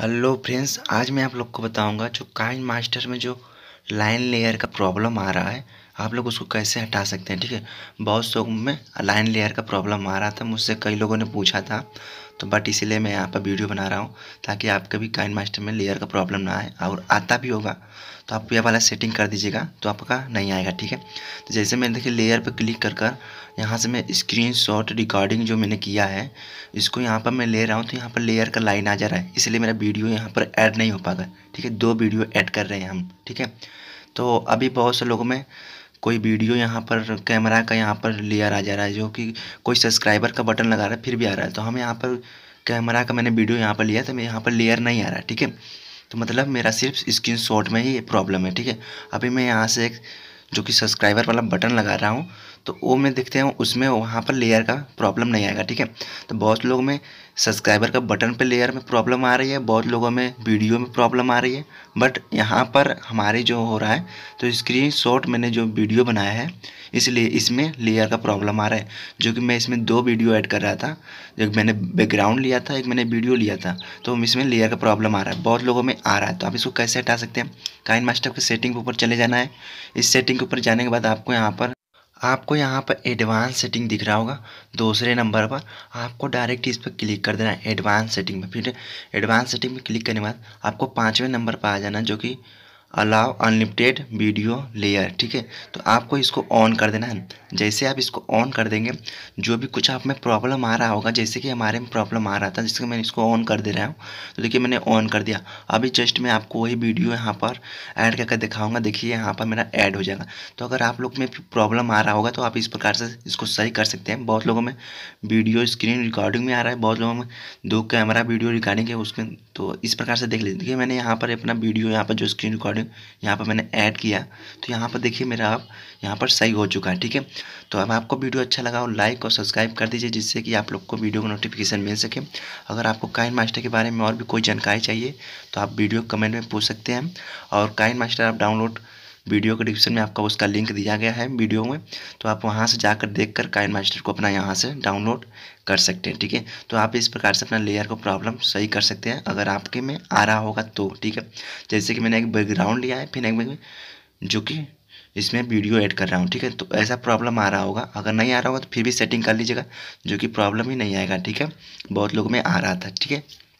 hello friends आज मैं आप लोग को बताऊंगा जो काइन मास्टर में जो लाइन लेयर का प्रॉब्लम आ रहा है आप लोग उसको कैसे हटा सकते हैं ठीक है बहुत लोग में लाइन लेयर का प्रॉब्लम आ रहा था मुझसे कई लोगों ने पूछा था तो बट इसीलिए मैं यहाँ पर वीडियो बना रहा हूँ ताकि आपके भी काइन मास्टर में लेयर का प्रॉब्लम ना आए और आता भी होगा तो आप यह वाला सेटिंग कर दीजिएगा तो आपका नहीं आएगा ठीक है तो जैसे मैंने देखिए लेयर पर क्लिक कर कर यहाँ से मैं स्क्रीन शॉट रिकॉर्डिंग जो मैंने किया है इसको यहाँ पर मैं ले रहा हूँ तो यहाँ पर लेयर का लाइन आ जा रहा है इसलिए मेरा वीडियो यहाँ पर ऐड नहीं हो पाएगा ठीक है दो वीडियो ऐड कर रहे हैं हम ठीक है तो अभी बहुत से लोगों में कोई वीडियो यहाँ पर कैमरा का यहाँ पर लेयर आ जा रहा है जो कि कोई सब्सक्राइबर का बटन लगा रहा है फिर भी आ रहा है तो हम यहाँ पर कैमरा का मैंने वीडियो यहाँ पर लिया तो मैं यहाँ पर लेयर नहीं आ रहा ठीक है तो मतलब मेरा सिर्फ स्क्रीन शॉट में ही प्रॉब्लम है ठीक है अभी मैं यहाँ से एक जो कि सब्सक्राइबर वाला बटन लगा रहा हूँ तो वो में देखते हैं उसमें वहाँ पर लेयर का प्रॉब्लम नहीं आएगा ठीक है तो बहुत लोग में सब्सक्राइबर का बटन पे लेयर में प्रॉब्लम आ रही है बहुत लोगों में वीडियो में प्रॉब्लम आ रही है बट यहाँ पर हमारे जो हो रहा है तो स्क्रीन शॉट मैंने जो वीडियो बनाया है इसलिए इसमें लेयर का प्रॉब्लम आ रहा है जो कि मैं इसमें दो वीडियो ऐड कर रहा था एक मैंने बैकग्राउंड लिया था एक मैंने वीडियो लिया था तो इसमें लेयर का प्रॉब्लम आ रहा है बहुत लोगों में आ रहा है तो आप इसको कैसे हटा सकते हैं काइन मास्टर के सेटिंग के ऊपर चले जाना है इस सेटिंग के ऊपर जाने के बाद आपको यहाँ पर आपको यहाँ पर एडवांस सेटिंग दिख रहा होगा दूसरे नंबर पर आपको डायरेक्ट इस पर क्लिक कर देना है एडवांस सेटिंग में फिर एडवांस सेटिंग में क्लिक करने के बाद आपको पाँचवें नंबर पर आ जाना जो कि अलाव अनलिमिटेड वीडियो लेयर ठीक है तो आपको इसको ऑन कर देना है जैसे आप इसको ऑन कर देंगे जो भी कुछ आप में प्रॉब्लम आ रहा होगा जैसे कि हमारे में प्रॉब्लम आ रहा था जिसके मैं इसको ऑन कर दे रहा हूँ तो देखिए मैंने ऑन कर दिया अभी जस्ट मैं आपको वही वीडियो यहाँ पर ऐड करके दिखाऊंगा देखिए यहाँ पर मेरा ऐड हो जाएगा तो अगर आप लोग में प्रॉब्लम आ रहा होगा तो आप इस प्रकार से इसको सही कर सकते हैं बहुत लोगों में वीडियो स्क्रीन रिकॉर्डिंग में आ रहा है बहुत लोगों में दो कैमरा वीडियो रिकॉर्डिंग है उसमें तो इस प्रकार से देख लीजिए देखिए मैंने यहाँ पर अपना वीडियो यहाँ पर जो स्क्रीन रिकॉर्डिंग में यहाँ पर मैंने ऐड किया तो यहाँ पर देखिए मेरा अब यहाँ पर सही हो चुका है ठीक है तो अब आपको वीडियो अच्छा लगा हो लाइक और सब्सक्राइब कर दीजिए जिससे कि आप लोग को वीडियो का नोटिफिकेशन मिल सके अगर आपको काइन मास्टर के बारे में और भी कोई जानकारी चाहिए तो आप वीडियो कमेंट में पूछ सकते हैं और काइन मास्टर आप डाउनलोड वीडियो के डिस्क्रिप्शन में आपका उसका लिंक दिया गया है वीडियो में तो आप वहाँ से जाकर देख कर काइन मास्टर को अपना यहाँ से डाउनलोड कर सकते हैं ठीक है तो आप इस प्रकार से अपना लेयर को प्रॉब्लम सही कर सकते हैं अगर आपके में आ रहा होगा तो ठीक है जैसे कि मैंने एक बैकग्राउंड लिया है फिर एक जो कि इसमें वीडियो ऐड कर रहा हूँ ठीक है तो ऐसा प्रॉब्लम आ रहा होगा अगर नहीं आ रहा होगा तो फिर भी सेटिंग कर लीजिएगा जो कि प्रॉब्लम ही नहीं आएगा ठीक है बहुत लोगों में आ रहा था ठीक है